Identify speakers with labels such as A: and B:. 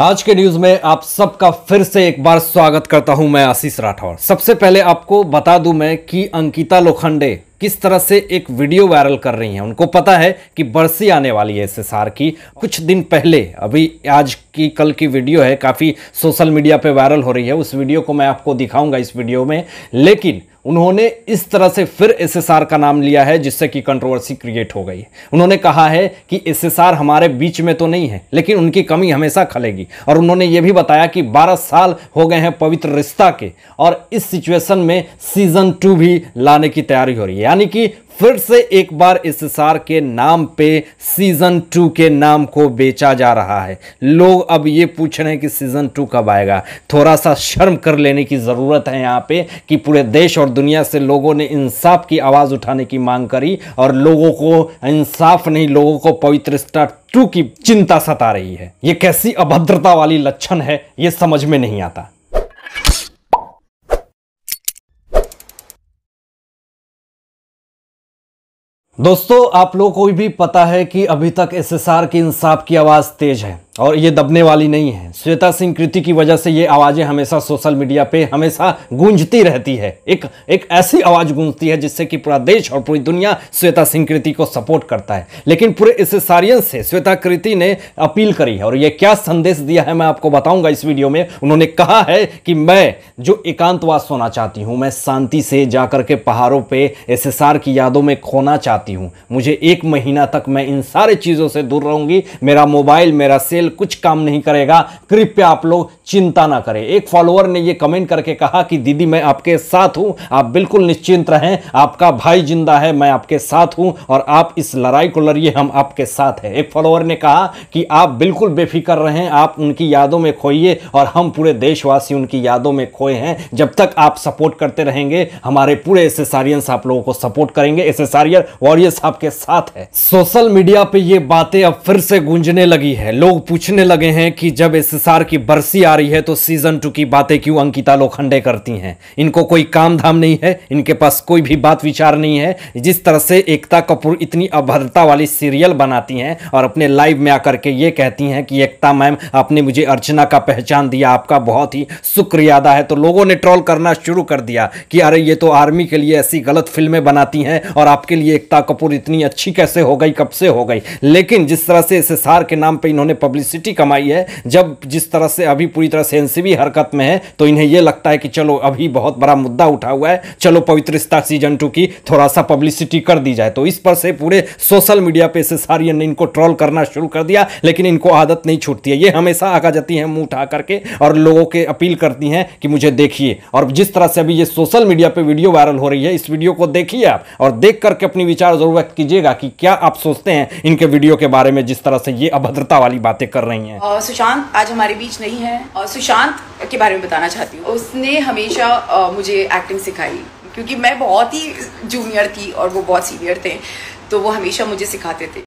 A: आज के न्यूज में आप सबका फिर से एक बार स्वागत करता हूं मैं आशीष राठौर सबसे पहले आपको बता दूं मैं कि अंकिता लोखंडे किस तरह से एक वीडियो वायरल कर रही हैं उनको पता है कि बरसी आने वाली है सिसार की कुछ दिन पहले अभी आज की कल की वीडियो है काफ़ी सोशल मीडिया पे वायरल हो रही है उस वीडियो को मैं आपको दिखाऊंगा इस वीडियो में लेकिन उन्होंने इस तरह से फिर एसएसआर का नाम लिया है जिससे कि कंट्रोवर्सी क्रिएट हो गई उन्होंने कहा है कि एसएसआर हमारे बीच में तो नहीं है लेकिन उनकी कमी हमेशा खलेगी और उन्होंने ये भी बताया कि 12 साल हो गए हैं पवित्र रिश्ता के और इस सिचुएशन में सीजन टू भी लाने की तैयारी हो रही है यानी कि फिर से एक बार इस सार के नाम पे सीज़न टू के नाम को बेचा जा रहा है लोग अब ये पूछ रहे हैं कि सीज़न टू कब आएगा थोड़ा सा शर्म कर लेने की ज़रूरत है यहाँ पे कि पूरे देश और दुनिया से लोगों ने इंसाफ की आवाज़ उठाने की मांग करी और लोगों को इंसाफ नहीं लोगों को पवित्र स्टार टू की चिंता सता रही है ये कैसी अभद्रता वाली लक्षण है ये समझ में नहीं आता दोस्तों आप लोगों को भी पता है कि अभी तक एसएसआर की इंसाफ की आवाज़ तेज है और ये दबने वाली नहीं है श्वेता सिंह कृति की वजह से ये आवाज़ें हमेशा सोशल मीडिया पे हमेशा गूंजती रहती है एक एक ऐसी आवाज़ गूंजती है जिससे कि पूरा देश और पूरी दुनिया श्वेता सिंह कृति को सपोर्ट करता है लेकिन पूरे इस सारियन से श्वेता कृति ने अपील करी है और ये क्या संदेश दिया है मैं आपको बताऊंगा इस वीडियो में उन्होंने कहा है कि मैं जो एकांतवास होना चाहती हूँ मैं शांति से जा के पहाड़ों पर एस की यादों में खोना चाहती हूँ मुझे एक महीना तक मैं इन सारे चीज़ों से दूर रहूँगी मेरा मोबाइल मेरा सेल तेल कुछ काम नहीं करेगा कृपया आप लोग चिंता ना करें एक फॉलोअर ने यह कमेंट करके कहा कि दीदी मैं आपके साथ हूं आप बिल्कुल निश्चिंत रहें आपका भाई जिंदा है मैं आपके साथ हूं और आप इस लड़ाई को लड़िए हम आपके साथ हैं एक फॉलोअर ने कहा कि आप बिल्कुल बेफिक्र रहें आप उनकी यादों में खोइए और हम पूरे देशवासी उनकी यादों में खोए हैं जब तक आप सपोर्ट करते रहेंगे हमारे पूरे एस आप लोगों को सपोर्ट करेंगे एस वॉरियर्स आपके साथ है सोशल मीडिया पे ये बातें अब फिर से गूंजने लगी है लोग पूछने लगे हैं कि जब एस की बरसी आ रही है तो सीजन टू की बातें क्यों अंकिता लोखंडे करती हैं इनको कोई काम धाम नहीं है इनके पास कोई भी बात विचार नहीं है जिस तरह से एकता कपूर इतनी अभद्रता वाली सीरियल बनाती हैं और अपने लाइव में आकर के ये कहती हैं कि एकता मैम आपने मुझे अर्चना का पहचान दिया आपका बहुत ही शुक्रिया अदा है तो लोगों ने ट्रोल करना शुरू कर दिया कि अरे ये तो आर्मी के लिए ऐसी गलत फिल्में बनाती हैं और आपके लिए एकता कपूर इतनी अच्छी कैसे हो गई कब से हो गई लेकिन जिस तरह से एस के नाम पर इन्होंने पब्लिक पब्लिसिटी कमाई है जब जिस तरह से अभी पूरी तरह से एनसीबी हरकत में है तो इन्हें यह लगता है कि चलो अभी बहुत बड़ा मुद्दा उठा हुआ है चलो पवित्र सीजन टू की थोड़ा सा पब्लिसिटी कर दी जाए तो इस पर से पूरे सोशल मीडिया पे से सारी ने इनको ट्रोल करना शुरू कर दिया लेकिन इनको आदत नहीं छूटती है ये हमेशा आगा जाती हैं मुंह उठा करके और लोगों के अपील करती हैं कि मुझे देखिए और जिस तरह से अभी ये सोशल मीडिया पर वीडियो वायरल हो रही है इस वीडियो को देखिए आप और देख करके अपनी विचार जरूर व्यक्त कीजिएगा कि क्या आप सोचते हैं इनके वीडियो के बारे में जिस तरह से ये अभद्रता वाली बातें कर रही हैं सुशांत आज हमारे बीच नहीं है और सुशांत के बारे में बताना चाहती हूँ उसने हमेशा मुझे एक्टिंग सिखाई क्योंकि मैं बहुत ही जूनियर थी और वो बहुत सीनियर थे तो वो हमेशा मुझे सिखाते थे